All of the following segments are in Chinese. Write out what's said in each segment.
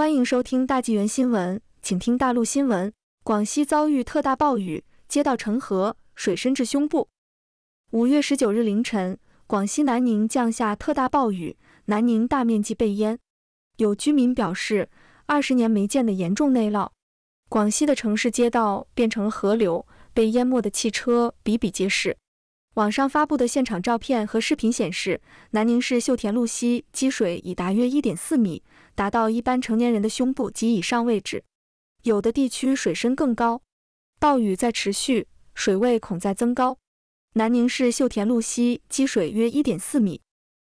欢迎收听大纪元新闻，请听大陆新闻：广西遭遇特大暴雨，街道成河，水深至胸部。五月十九日凌晨，广西南宁降下特大暴雨，南宁大面积被淹。有居民表示，二十年没见的严重内涝，广西的城市街道变成了河流，被淹没的汽车比比皆是。网上发布的现场照片和视频显示，南宁市秀田路西积水已达约一点四米。达到一般成年人的胸部及以上位置，有的地区水深更高。暴雨在持续，水位恐在增高。南宁市秀田路西积水约一点四米。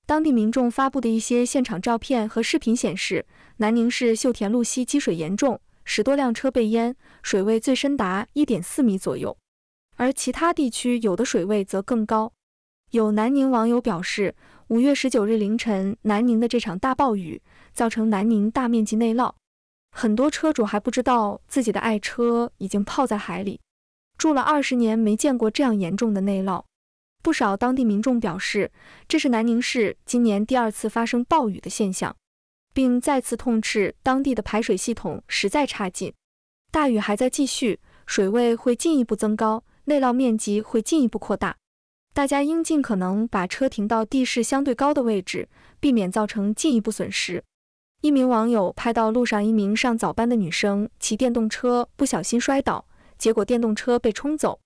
当地民众发布的一些现场照片和视频显示，南宁市秀田路西积水严重，十多辆车被淹，水位最深达一点四米左右。而其他地区有的水位则更高。有南宁网友表示。五月十九日凌晨，南宁的这场大暴雨造成南宁大面积内涝，很多车主还不知道自己的爱车已经泡在海里。住了二十年，没见过这样严重的内涝。不少当地民众表示，这是南宁市今年第二次发生暴雨的现象，并再次痛斥当地的排水系统实在差劲。大雨还在继续，水位会进一步增高，内涝面积会进一步扩大。大家应尽可能把车停到地势相对高的位置，避免造成进一步损失。一名网友拍到路上一名上早班的女生骑电动车不小心摔倒，结果电动车被冲走。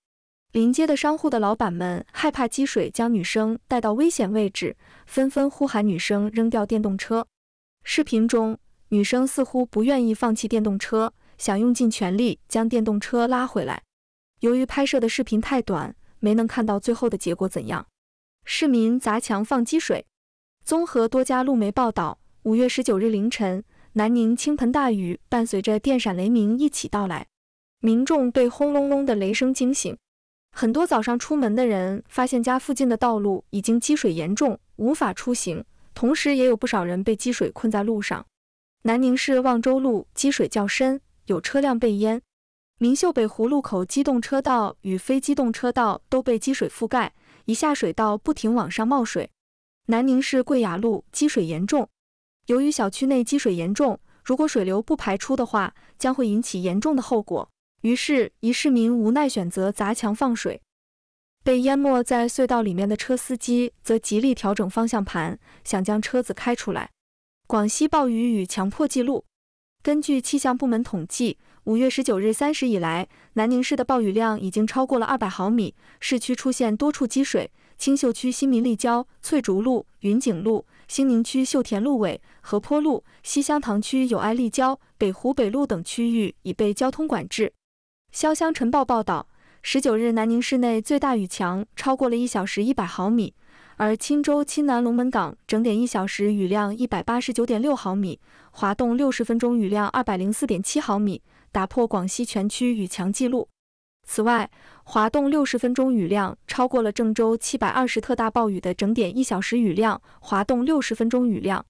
临街的商户的老板们害怕积水将女生带到危险位置，纷纷呼喊女生扔掉电动车。视频中，女生似乎不愿意放弃电动车，想用尽全力将电动车拉回来。由于拍摄的视频太短。没能看到最后的结果怎样？市民砸墙放积水。综合多家路媒报道，五月十九日凌晨，南宁倾盆大雨伴随着电闪雷鸣一起到来，民众被轰隆隆的雷声惊醒。很多早上出门的人发现家附近的道路已经积水严重，无法出行。同时，也有不少人被积水困在路上。南宁市望州路积水较深，有车辆被淹。明秀北湖路口机动车道与非机动车道都被积水覆盖，一下水道不停往上冒水。南宁市桂雅路积水严重，由于小区内积水严重，如果水流不排出的话，将会引起严重的后果。于是，一市民无奈选择砸墙放水。被淹没在隧道里面的车司机则极力调整方向盘，想将车子开出来。广西暴雨与强迫记录，根据气象部门统计。五月十九日三时以来，南宁市的暴雨量已经超过了二百毫米，市区出现多处积水。青秀区新民立交、翠竹路、云景路，兴宁区秀田路尾、河坡路，西乡塘区友爱立交、北湖北路等区域已被交通管制。潇湘晨报报道，十九日南宁市内最大雨强超过了一小时一百毫米，而钦州钦南龙门港整点一小时雨量一百八十九点六毫米，滑动六十分钟雨量二百零四点七毫米。打破广西全区雨强纪录。此外，滑动六十分钟雨量超过了郑州七百二十特大暴雨的整点一小时雨量，滑动六十分钟雨量。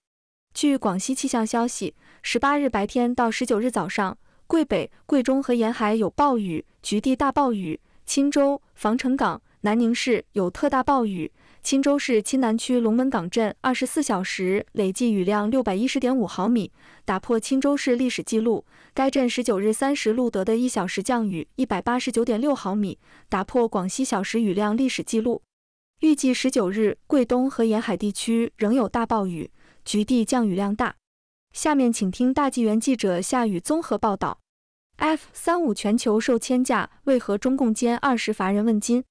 据广西气象消息，十八日白天到十九日早上，桂北、桂中和沿海有暴雨，局地大暴雨；钦州、防城港、南宁市有特大暴雨。钦州市钦南区龙门港镇二十四小时累计雨量六百一十点五毫米，打破钦州市历史记录。该镇十九日三时录得的一小时降雨一百八十九点六毫米，打破广西小时雨量历史记录。预计十九日桂东和沿海地区仍有大暴雨，局地降雨量大。下面请听大纪元记者夏雨综合报道。F 三五全球售千架，为何中共歼二十乏人问津？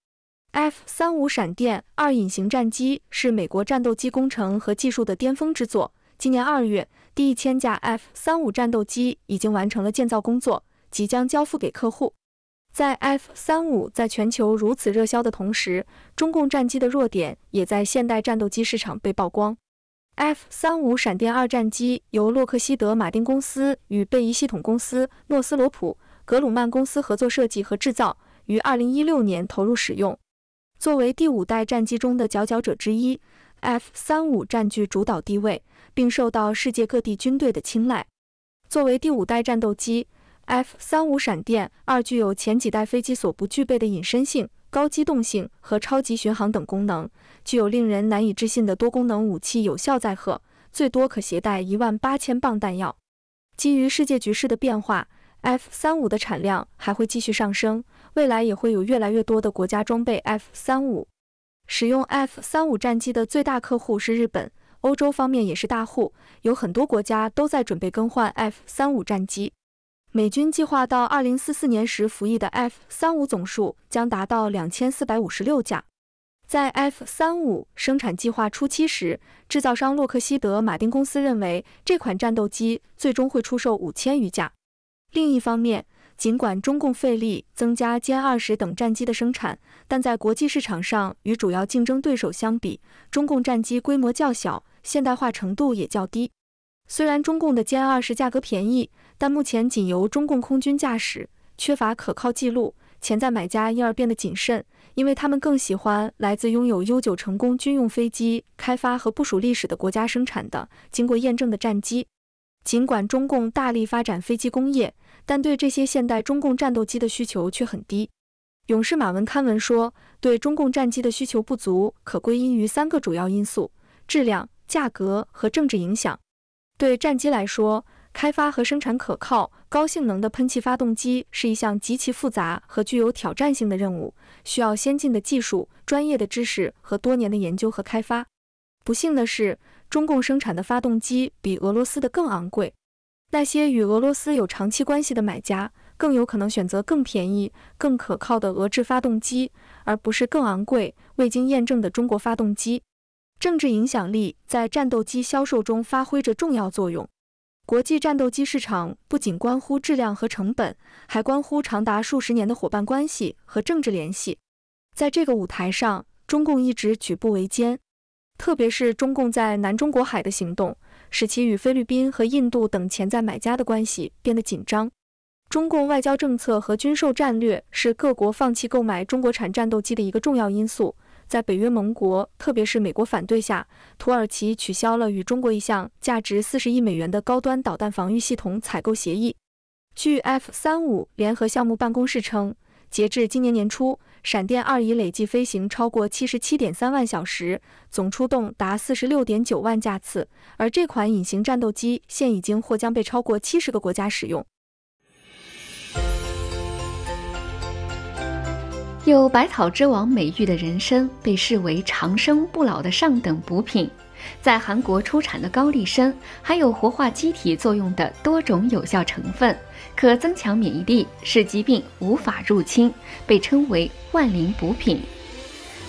F 三五闪电二隐形战机是美国战斗机工程和技术的巅峰之作。今年二月，第一千架 F 三五战斗机已经完成了建造工作，即将交付给客户。在 F 三五在全球如此热销的同时，中共战机的弱点也在现代战斗机市场被曝光。F 三五闪电二战机由洛克希德马丁公司与贝仪系统公司、诺斯罗普格鲁曼公司合作设计和制造，于二零一六年投入使用。作为第五代战机中的佼佼者之一，F-35 占据主导地位，并受到世界各地军队的青睐。作为第五代战斗机，F-35 闪电二具有前几代飞机所不具备的隐身性、高机动性和超级巡航等功能，具有令人难以置信的多功能武器有效载荷，最多可携带一万八千磅弹药。基于世界局势的变化，F-35 的产量还会继续上升。未来也会有越来越多的国家装备 F 三五，使用 F 三五战机的最大客户是日本，欧洲方面也是大户，有很多国家都在准备更换 F 三五战机。美军计划到二零四四年时服役的 F 三五总数将达到两千四百五十六架。在 F 三五生产计划初期时，制造商洛克希德马丁公司认为这款战斗机最终会出售五千余架。另一方面，尽管中共费力增加歼二十等战机的生产，但在国际市场上与主要竞争对手相比，中共战机规模较小，现代化程度也较低。虽然中共的歼二十价格便宜，但目前仅由中共空军驾驶，缺乏可靠记录，潜在买家因而变得谨慎，因为他们更喜欢来自拥有悠久成功军用飞机开发和部署历史的国家生产的、经过验证的战机。尽管中共大力发展飞机工业。但对这些现代中共战斗机的需求却很低。勇士马文刊文说，对中共战机的需求不足，可归因于三个主要因素：质量、价格和政治影响。对战机来说，开发和生产可靠、高性能的喷气发动机是一项极其复杂和具有挑战性的任务，需要先进的技术、专业的知识和多年的研究和开发。不幸的是，中共生产的发动机比俄罗斯的更昂贵。那些与俄罗斯有长期关系的买家，更有可能选择更便宜、更可靠的俄制发动机，而不是更昂贵、未经验证的中国发动机。政治影响力在战斗机销售中发挥着重要作用。国际战斗机市场不仅关乎质量和成本，还关乎长达数十年的伙伴关系和政治联系。在这个舞台上，中共一直举步维艰，特别是中共在南中国海的行动。使其与菲律宾和印度等潜在买家的关系变得紧张。中共外交政策和军售战略是各国放弃购买中国产战斗机的一个重要因素。在北约盟国，特别是美国反对下，土耳其取消了与中国一项价值四十亿美元的高端导弹防御系统采购协议。据 F-35 联合项目办公室称。截至今年年初，闪电二已累计飞行超过七十七点三万小时，总出动达四十六点九万架次。而这款隐形战斗机现已经或将被超过七十个国家使用。有百草之王美誉的人参，被视为长生不老的上等补品。在韩国出产的高丽参，含有活化机体作用的多种有效成分。可增强免疫力，使疾病无法入侵，被称为万灵补品。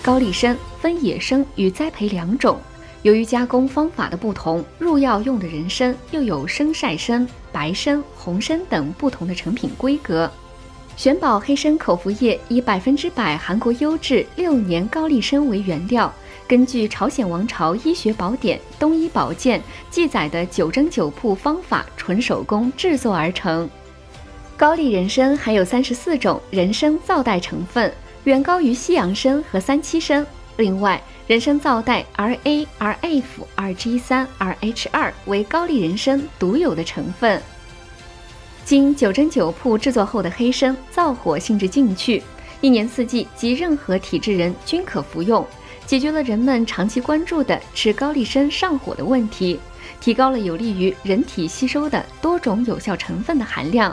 高丽参分野生与栽培两种，由于加工方法的不同，入药用的人参又有生晒参、白参、红参等不同的成品规格。玄宝黑参口服液以百分之百韩国优质六年高丽参为原料，根据朝鲜王朝医学宝典《东医宝鉴》记载的九蒸九铺方法，纯手工制作而成。高丽人参含有三十四种人参皂苷成分，远高于西洋参和三七参。另外，人参皂苷 R A、R F、R G 三、R H 二为高丽人参独有的成分。经九蒸九铺制作后的黑参，燥火性质进去，一年四季及任何体质人均可服用，解决了人们长期关注的吃高丽参上火的问题，提高了有利于人体吸收的多种有效成分的含量。